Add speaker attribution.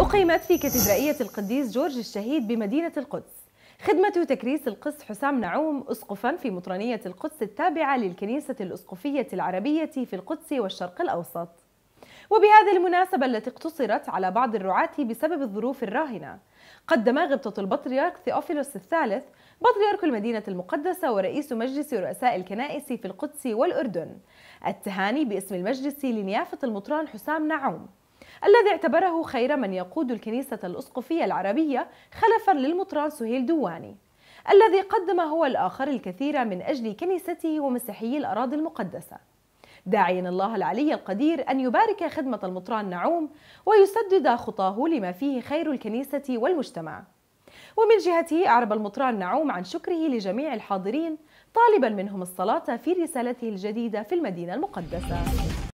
Speaker 1: أقيمت في كاتدرائية القديس جورج الشهيد بمدينة القدس خدمة تكريس القس حسام نعوم أسقفا في مطرانية القدس التابعة للكنيسة الأسقفية العربية في القدس والشرق الأوسط وبهذه المناسبة التي اقتصرت على بعض الرعاة بسبب الظروف الراهنة قدم غبطة البطريرك ثيوفيلوس الثالث بطريرك المدينة المقدسة ورئيس مجلس رؤساء الكنائس في القدس والأردن التهاني باسم المجلس لنيافة المطران حسام نعوم الذي اعتبره خير من يقود الكنيسة الأسقفية العربية خلفا للمطران سهيل دواني الذي قدم هو الآخر الكثير من أجل كنيسته ومسيحي الأراضي المقدسة داعيا الله العلي القدير أن يبارك خدمة المطران نعوم ويسدد خطاه لما فيه خير الكنيسة والمجتمع ومن جهته أعرب المطران نعوم عن شكره لجميع الحاضرين طالبا منهم الصلاة في رسالته الجديدة في المدينة المقدسة